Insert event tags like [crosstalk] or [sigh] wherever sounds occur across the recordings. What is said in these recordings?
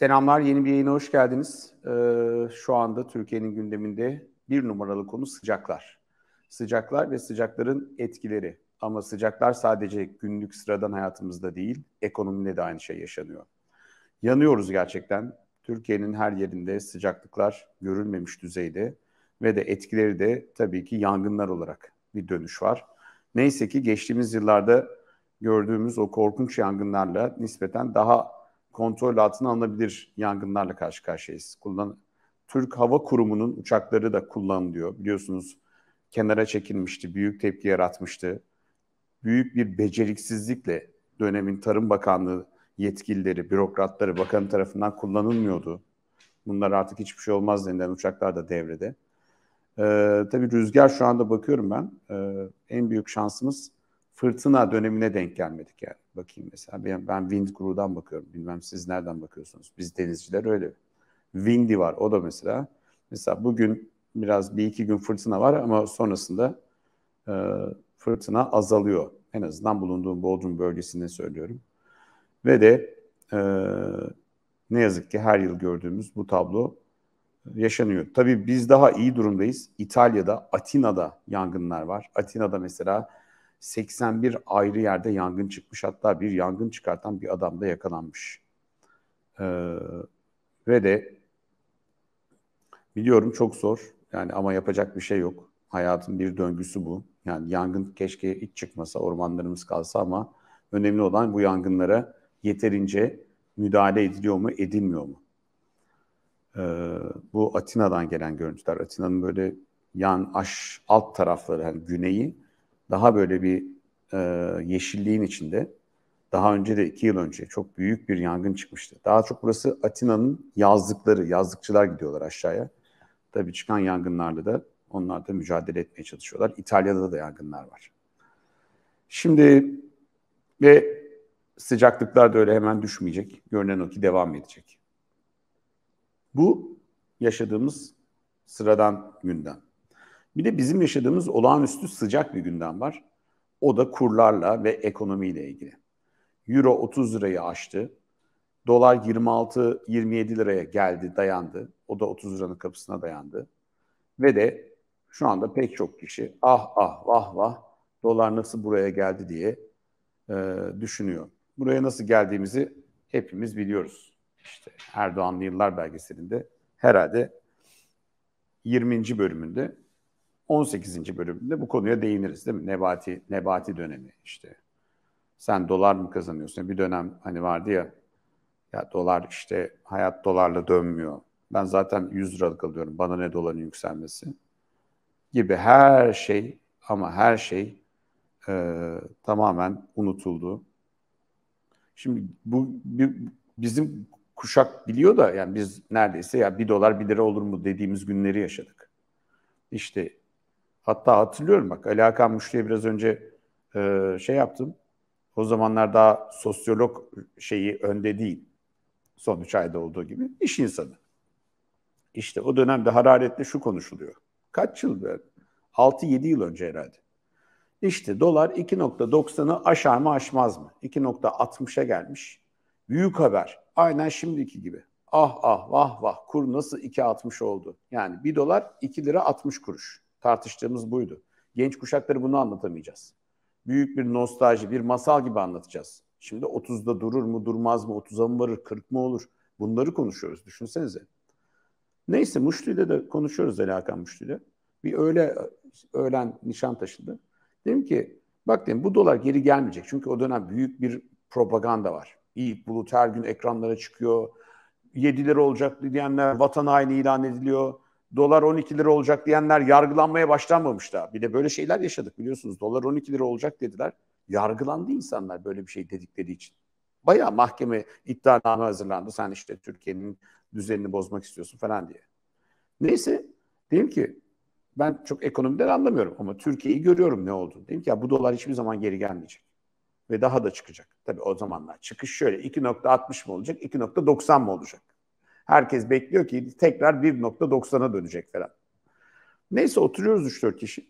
Selamlar, yeni bir yayına hoş geldiniz. Ee, şu anda Türkiye'nin gündeminde bir numaralı konu sıcaklar. Sıcaklar ve sıcakların etkileri. Ama sıcaklar sadece günlük sıradan hayatımızda değil, ekonomide de aynı şey yaşanıyor. Yanıyoruz gerçekten. Türkiye'nin her yerinde sıcaklıklar görülmemiş düzeyde ve de etkileri de tabii ki yangınlar olarak bir dönüş var. Neyse ki geçtiğimiz yıllarda gördüğümüz o korkunç yangınlarla nispeten daha kontrol altına alınabilir yangınlarla karşı karşıyayız. Kullan Türk Hava Kurumu'nun uçakları da kullanılıyor. Biliyorsunuz kenara çekilmişti, büyük tepki yaratmıştı. Büyük bir beceriksizlikle dönemin Tarım Bakanlığı yetkilileri, bürokratları, Bakan tarafından kullanılmıyordu. Bunlar artık hiçbir şey olmaz denilen uçaklar da devrede. Ee, tabii rüzgar şu anda bakıyorum ben. E, en büyük şansımız fırtına dönemine denk gelmedik yani bakayım mesela. Ben, ben Wind Crew'dan bakıyorum. Bilmem siz nereden bakıyorsunuz. Biz denizciler öyle. Windy var. O da mesela. Mesela bugün biraz bir iki gün fırtına var ama sonrasında e, fırtına azalıyor. En azından bulunduğum Bodrum bölgesinde söylüyorum. Ve de e, ne yazık ki her yıl gördüğümüz bu tablo e, yaşanıyor. Tabii biz daha iyi durumdayız. İtalya'da, Atina'da yangınlar var. Atina'da mesela 81 ayrı yerde yangın çıkmış. Hatta bir yangın çıkartan bir adam da yakalanmış. Ee, ve de biliyorum çok zor. Yani ama yapacak bir şey yok. Hayatın bir döngüsü bu. Yani yangın keşke hiç çıkmasa, ormanlarımız kalsa ama önemli olan bu yangınlara yeterince müdahale ediliyor mu, edilmiyor mu? Ee, bu Atina'dan gelen görüntüler. Atina'nın böyle yan aş alt tarafları, yani güneyi daha böyle bir e, yeşilliğin içinde daha önce de iki yıl önce çok büyük bir yangın çıkmıştı. Daha çok burası Atina'nın yazlıkları, yazlıkçılar gidiyorlar aşağıya. Tabii çıkan yangınlarla da onlar da mücadele etmeye çalışıyorlar. İtalya'da da yangınlar var. Şimdi ve sıcaklıklar da öyle hemen düşmeyecek. Görünen o ki devam edecek. Bu yaşadığımız sıradan gündem. Bir de bizim yaşadığımız olağanüstü sıcak bir gündem var. O da kurlarla ve ekonomiyle ilgili. Euro 30 lirayı aştı. Dolar 26-27 liraya geldi, dayandı. O da 30 liranın kapısına dayandı. Ve de şu anda pek çok kişi ah ah vah vah dolar nasıl buraya geldi diye e, düşünüyor. Buraya nasıl geldiğimizi hepimiz biliyoruz. İşte Erdoğanlı Yıllar belgeselinde herhalde 20. bölümünde 18. bölümde bu konuya değiniriz değil mi? Nebati Nebati dönemi işte. Sen dolar mı kazanıyorsun? Bir dönem hani vardı ya ya dolar işte hayat dolarla dönmüyor. Ben zaten 100 liralık alıyorum. Bana ne doların yükselmesi gibi her şey ama her şey e, tamamen unutuldu. Şimdi bu bir, bizim kuşak biliyor da yani biz neredeyse ya bir dolar bir lira olur mu dediğimiz günleri yaşadık. İşte Hatta hatırlıyorum bak Ali Hakan Müşri'ye biraz önce e, şey yaptım. O zamanlar daha sosyolog şeyi önde değil. Son üç ayda olduğu gibi iş insanı. İşte o dönemde hararetle şu konuşuluyor. Kaç yıl böyle? 6-7 yıl önce herhalde. İşte dolar 2.90'ı aşar mı aşmaz mı? 2.60'a gelmiş. Büyük haber. Aynen şimdiki gibi. Ah ah vah vah kur nasıl 2.60 oldu? Yani 1 dolar 2 lira 60 kuruş. Tartıştığımız buydu. Genç kuşakları bunu anlatamayacağız. Büyük bir nostalji, bir masal gibi anlatacağız. Şimdi 30'da durur mu, durmaz mı, 30'a mı varır, 40 mı olur? Bunları konuşuyoruz, düşünsenize. Neyse Muşlu ile de konuşuyoruz Ali Hakan Muşlu ile. Bir öğle, öğlen nişan taşındı. Dedim ki bak dedim bu dolar geri gelmeyecek. Çünkü o dönem büyük bir propaganda var. İyi Bulut her gün ekranlara çıkıyor. 7 lira olacak diyenler vatan haini ilan ediliyor dolar 12 lira olacak diyenler yargılanmaya başlanmamış da. Bir de böyle şeyler yaşadık biliyorsunuz. Dolar 12 lira olacak dediler. Yargılandı insanlar böyle bir şey dedikleri için. Bayağı mahkeme iddianame hazırlandı. Sen işte Türkiye'nin düzenini bozmak istiyorsun falan diye. Neyse dedim ki ben çok ekonomiden anlamıyorum ama Türkiye'yi görüyorum ne oldu. Dedim ki ya bu dolar hiçbir zaman geri gelmeyecek. Ve daha da çıkacak. Tabii o zamanlar çıkış şöyle 2.60 mı olacak 2.90 mı olacak? Herkes bekliyor ki tekrar 1.90'a dönecek falan. Neyse oturuyoruz 3-4 kişi.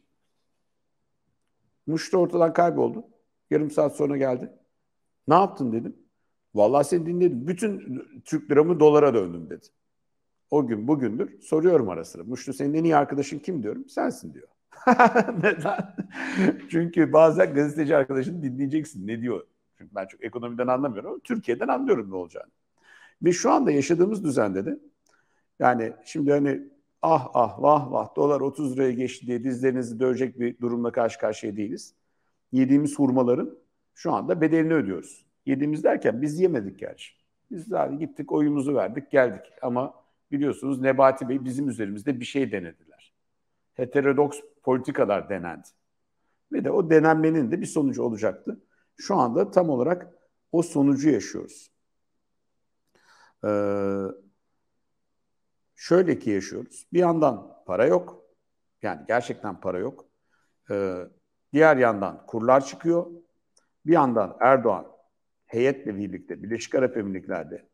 Muş ortadan kayboldu. Yarım saat sonra geldi. Ne yaptın dedim. Vallahi seni dinledim. Bütün Türk liramı dolara döndüm dedi. O gün bugündür soruyorum ara sıra. Muşlu senin en iyi arkadaşın kim diyorum. Sensin diyor. [laughs] Neden? Çünkü bazen gazeteci arkadaşını dinleyeceksin. Ne diyor? Çünkü ben çok ekonomiden anlamıyorum ama Türkiye'den anlıyorum ne olacağını. Biz şu anda yaşadığımız düzende de yani şimdi hani ah ah vah vah dolar 30 liraya geçti diye dizlerinizi dövecek bir durumla karşı karşıya değiliz. Yediğimiz hurmaların şu anda bedelini ödüyoruz. Yediğimiz derken biz yemedik gerçi. Biz zaten gittik oyumuzu verdik geldik ama biliyorsunuz Nebati Bey bizim üzerimizde bir şey denediler. Heterodoks politikalar denendi. Ve de o denenmenin de bir sonucu olacaktı. Şu anda tam olarak o sonucu yaşıyoruz. Ee, şöyle ki yaşıyoruz. Bir yandan para yok. Yani gerçekten para yok. Ee, diğer yandan kurlar çıkıyor. Bir yandan Erdoğan heyetle birlikte Birleşik Arap Emirlikleri'de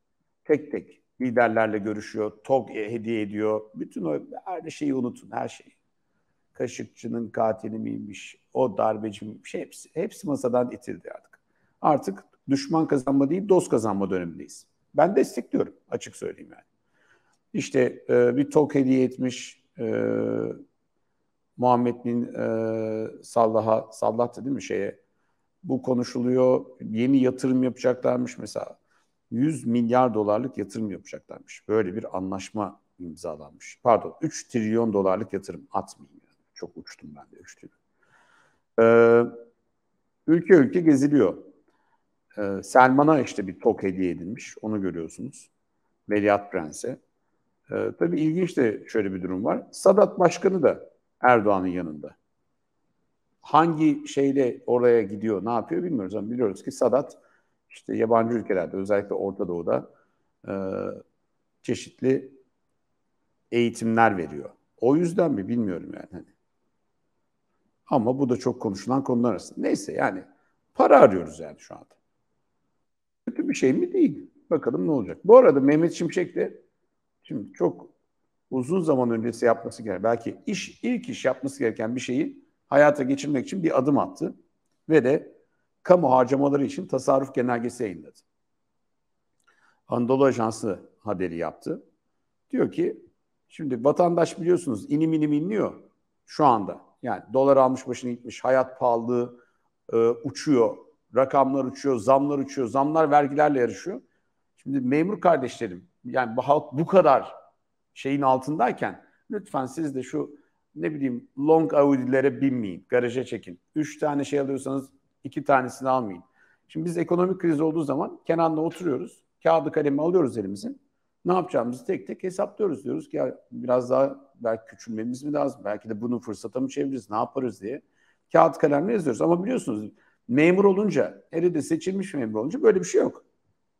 tek tek liderlerle görüşüyor, tok hediye ediyor. Bütün o her şeyi unutun, her şeyi. Kaşıkçının katili miymiş, o darbeci miymiş, şey, hepsi, hepsi masadan itildi artık. Artık düşman kazanma değil, dost kazanma dönemindeyiz. Ben destekliyorum açık söyleyeyim yani. İşte e, bir tok hediye etmiş e, Muhammed bin e, Sallah'a, Sallah değil mi şeye? Bu konuşuluyor. Yeni yatırım yapacaklarmış mesela. 100 milyar dolarlık yatırım yapacaklarmış. Böyle bir anlaşma imzalanmış. Pardon 3 trilyon dolarlık yatırım atmayayım. Yani. Çok uçtum ben de 3 trilyon. Ee, ülke ülke geziliyor. Ee, Selman'a işte bir tok hediye edilmiş. Onu görüyorsunuz. Veliaht Prens'e. Ee, tabii ilginç de şöyle bir durum var. Sadat Başkanı da Erdoğan'ın yanında. Hangi şeyle oraya gidiyor, ne yapıyor bilmiyoruz ama biliyoruz ki Sadat işte yabancı ülkelerde özellikle Orta Doğu'da e, çeşitli eğitimler veriyor. O yüzden mi bilmiyorum yani. Hani. Ama bu da çok konuşulan konular arasında. Neyse yani para arıyoruz yani şu anda kötü bir şey mi değil. Bakalım ne olacak. Bu arada Mehmet Şimşek de şimdi çok uzun zaman öncesi yapması gereken, belki iş ilk iş yapması gereken bir şeyi hayata geçirmek için bir adım attı ve de kamu harcamaları için tasarruf genelgesi yayınladı. Anadolu Ajansı haberi yaptı. Diyor ki şimdi vatandaş biliyorsunuz inim inim inliyor şu anda. Yani dolar almış başını gitmiş, hayat pahalılığı e, uçuyor Rakamlar uçuyor, zamlar uçuyor, zamlar vergilerle yarışıyor. Şimdi memur kardeşlerim, yani bu halk bu kadar şeyin altındayken lütfen siz de şu ne bileyim long Audi'lere binmeyin, garaja çekin. Üç tane şey alıyorsanız iki tanesini almayın. Şimdi biz ekonomik kriz olduğu zaman Kenan'la oturuyoruz, kağıdı kalemi alıyoruz elimizin. Ne yapacağımızı tek tek hesaplıyoruz diyoruz ki ya biraz daha belki küçülmemiz mi lazım? Belki de bunu fırsata mı çeviririz? Ne yaparız diye. Kağıt kalemle yazıyoruz ama biliyorsunuz memur olunca, eri de seçilmiş memur olunca böyle bir şey yok.